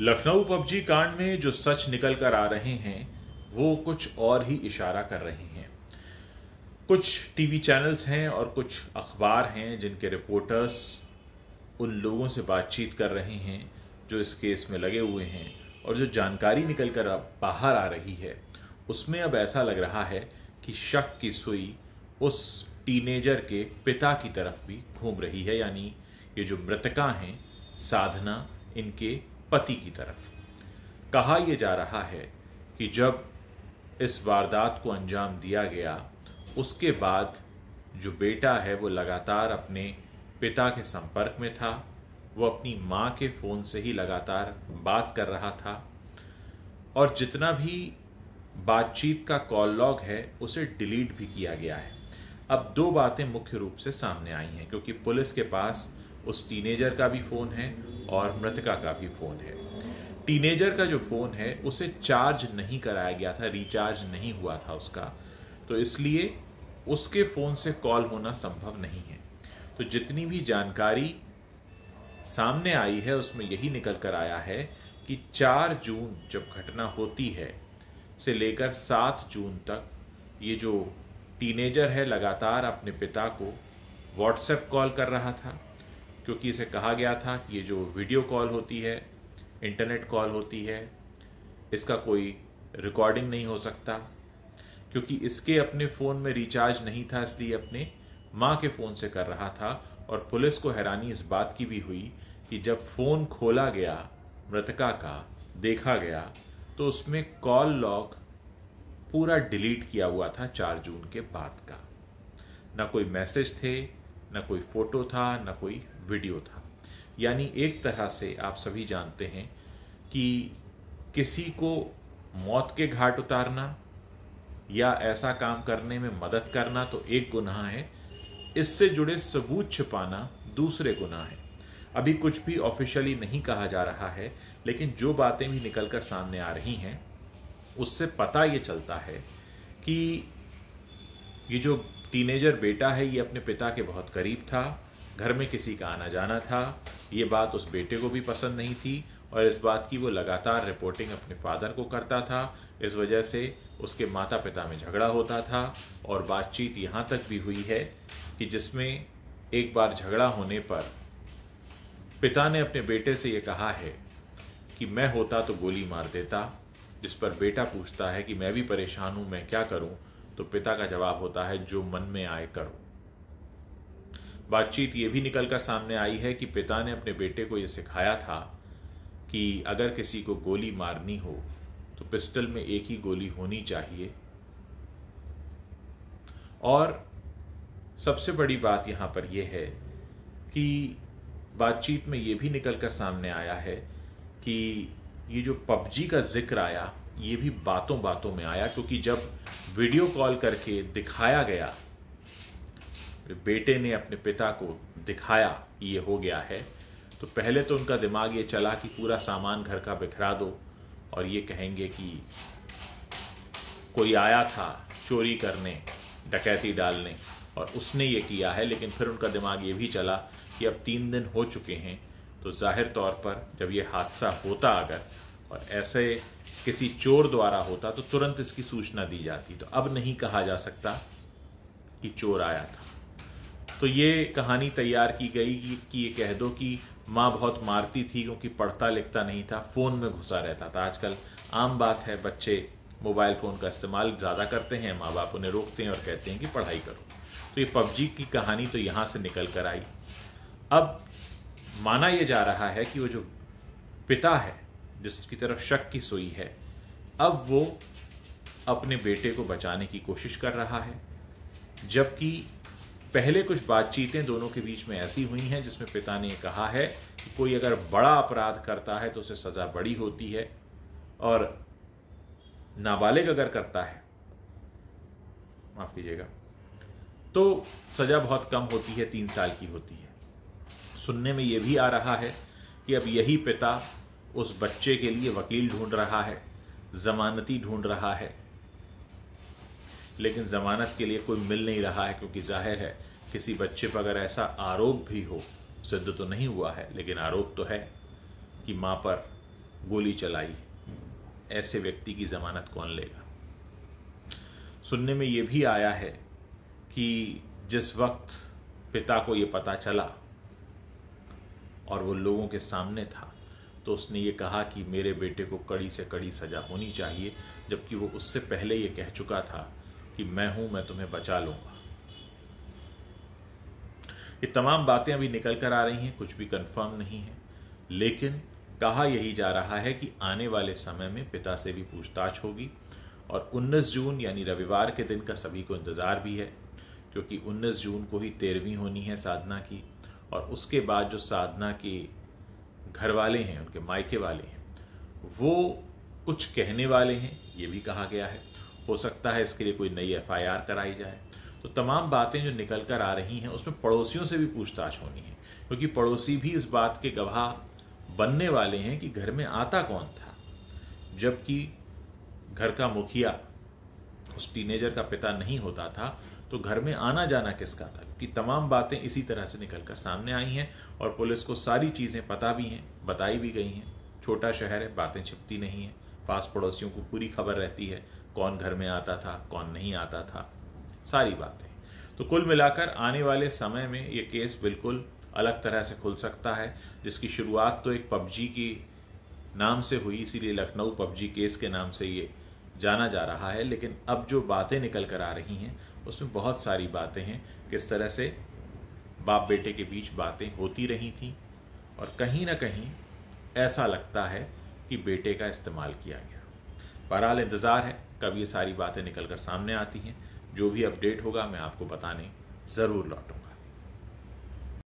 Lucknow PUBG कांड में जो सच निकल कर आ रहे हैं वो कुछ और ही इशारा कर रहे हैं कुछ टीवी चैनल्स हैं और कुछ अखबार हैं जिनके रिपोर्टर्स उन लोगों से बातचीत कर रहे हैं जो इस केस में लगे हुए हैं और जो जानकारी निकल कर अब बाहर आ रही है उसमें अब ऐसा लग रहा है कि शक की सुई उस टीनेजर के पिता की तरफ भी घूम रही है यानी ये जो मृतका हैं साधना इनके पति की तरफ कहा यह जा रहा है कि जब इस वारदात को अंजाम दिया गया उसके बाद जो बेटा है वो लगातार अपने पिता के संपर्क में था वो अपनी माँ के फ़ोन से ही लगातार बात कर रहा था और जितना भी बातचीत का कॉल लॉग है उसे डिलीट भी किया गया है अब दो बातें मुख्य रूप से सामने आई हैं क्योंकि पुलिस के पास उस टीनेजर का भी फ़ोन है और मृतका का भी फ़ोन है टीनेजर का जो फ़ोन है उसे चार्ज नहीं कराया गया था रिचार्ज नहीं हुआ था उसका तो इसलिए उसके फ़ोन से कॉल होना संभव नहीं है तो जितनी भी जानकारी सामने आई है उसमें यही निकल कर आया है कि 4 जून जब घटना होती है से लेकर 7 जून तक ये जो टीनेजर है लगातार अपने पिता को व्हाट्सएप कॉल कर रहा था क्योंकि इसे कहा गया था कि ये जो वीडियो कॉल होती है इंटरनेट कॉल होती है इसका कोई रिकॉर्डिंग नहीं हो सकता क्योंकि इसके अपने फ़ोन में रिचार्ज नहीं था इसलिए अपने माँ के फ़ोन से कर रहा था और पुलिस को हैरानी इस बात की भी हुई कि जब फ़ोन खोला गया मृतका का देखा गया तो उसमें कॉल लॉक पूरा डिलीट किया हुआ था चार जून के बाद का ना कोई मैसेज थे ना कोई फ़ोटो था ना कोई वीडियो था यानी एक तरह से आप सभी जानते हैं कि किसी को मौत के घाट उतारना या ऐसा काम करने में मदद करना तो एक गुनाह है इससे जुड़े सबूत छिपाना दूसरे गुनाह है अभी कुछ भी ऑफिशियली नहीं कहा जा रहा है लेकिन जो बातें भी निकल कर सामने आ रही हैं उससे पता ये चलता है कि ये जो टीनेजर बेटा है ये अपने पिता के बहुत करीब था घर में किसी का आना जाना था ये बात उस बेटे को भी पसंद नहीं थी और इस बात की वो लगातार रिपोर्टिंग अपने फादर को करता था इस वजह से उसके माता पिता में झगड़ा होता था और बातचीत यहाँ तक भी हुई है कि जिसमें एक बार झगड़ा होने पर पिता ने अपने बेटे से ये कहा है कि मैं होता तो गोली मार देता जिस पर बेटा पूछता है कि मैं भी परेशान हूँ मैं क्या करूँ तो पिता का जवाब होता है जो मन में आए करो बातचीत ये भी निकल कर सामने आई है कि पिता ने अपने बेटे को ये सिखाया था कि अगर किसी को गोली मारनी हो तो पिस्टल में एक ही गोली होनी चाहिए और सबसे बड़ी बात यहाँ पर यह है कि बातचीत में ये भी निकल कर सामने आया है कि ये जो पबजी का जिक्र आया ये भी बातों बातों में आया क्योंकि जब वीडियो कॉल करके दिखाया गया बेटे ने अपने पिता को दिखाया ये हो गया है तो पहले तो उनका दिमाग ये चला कि पूरा सामान घर का बिखरा दो और ये कहेंगे कि कोई आया था चोरी करने डकैती डालने और उसने ये किया है लेकिन फिर उनका दिमाग ये भी चला कि अब तीन दिन हो चुके हैं तो जाहिर तौर पर जब ये हादसा होता अगर और ऐसे किसी चोर द्वारा होता तो तुरंत इसकी सूचना दी जाती तो अब नहीं कहा जा सकता कि चोर आया था तो ये कहानी तैयार की गई कि ये कह दो कि माँ बहुत मारती थी क्योंकि पढ़ता लिखता नहीं था फ़ोन में घुसा रहता था आजकल आम बात है बच्चे मोबाइल फ़ोन का इस्तेमाल ज़्यादा करते हैं माँ बाप उन्हें रोकते हैं और कहते हैं कि पढ़ाई करो तो ये पबजी की कहानी तो यहाँ से निकल कर आई अब माना यह जा रहा है कि वो जो पिता है जिसकी तरफ शक की सोई है अब वो अपने बेटे को बचाने की कोशिश कर रहा है जबकि पहले कुछ बातचीतें दोनों के बीच में ऐसी हुई हैं जिसमें पिता ने कहा है कि कोई अगर बड़ा अपराध करता है तो उसे सज़ा बड़ी होती है और नाबालिग अगर करता है माफ़ कीजिएगा तो सज़ा बहुत कम होती है तीन साल की होती है सुनने में ये भी आ रहा है कि अब यही पिता उस बच्चे के लिए वकील ढूंढ रहा है ज़मानती ढूंढ रहा है लेकिन ज़मानत के लिए कोई मिल नहीं रहा है क्योंकि जाहिर है किसी बच्चे पर अगर ऐसा आरोप भी हो सिद्ध तो नहीं हुआ है लेकिन आरोप तो है कि माँ पर गोली चलाई ऐसे व्यक्ति की ज़मानत कौन लेगा सुनने में ये भी आया है कि जिस वक्त पिता को ये पता चला और वो लोगों के सामने था तो उसने ये कहा कि मेरे बेटे को कड़ी से कड़ी सज़ा होनी चाहिए जबकि वो उससे पहले ये कह चुका था कि मैं हूं मैं तुम्हें बचा लूंगा ये तमाम बातें अभी निकल कर आ रही हैं कुछ भी कंफर्म नहीं है लेकिन कहा यही जा रहा है कि आने वाले समय में पिता से भी पूछताछ होगी और 19 जून यानी रविवार के दिन का सभी को इंतज़ार भी है क्योंकि 19 जून को ही तेरहवीं होनी है साधना की और उसके बाद जो साधना के घर वाले हैं उनके मायके वाले हैं वो कुछ कहने वाले हैं ये भी कहा गया है हो सकता है इसके लिए कोई नई एफआईआर कराई जाए तो तमाम बातें जो निकल कर आ रही हैं उसमें पड़ोसियों से भी पूछताछ होनी है क्योंकि पड़ोसी भी इस बात के गवाह बनने वाले हैं कि घर में आता कौन था जबकि घर का मुखिया उस टीनेजर का पिता नहीं होता था तो घर में आना जाना किसका था क्योंकि तमाम बातें इसी तरह से निकल कर सामने आई हैं और पुलिस को सारी चीज़ें पता भी हैं बताई भी गई हैं छोटा शहर है बातें छिपती नहीं हैं पास पड़ोसियों को पूरी खबर रहती है कौन घर में आता था कौन नहीं आता था सारी बातें तो कुल मिलाकर आने वाले समय में ये केस बिल्कुल अलग तरह से खुल सकता है जिसकी शुरुआत तो एक पबजी की नाम से हुई इसीलिए लखनऊ पबजी केस के नाम से ये जाना जा रहा है लेकिन अब जो बातें निकल कर आ रही हैं उसमें बहुत सारी बातें हैं किस तरह से बाप बेटे के बीच बातें होती रही थी और कहीं ना कहीं ऐसा लगता है कि बेटे का इस्तेमाल किया गया बहरहाल इंतज़ार है कब ये सारी बातें निकल कर सामने आती हैं जो भी अपडेट होगा मैं आपको बताने ज़रूर लौटूँगा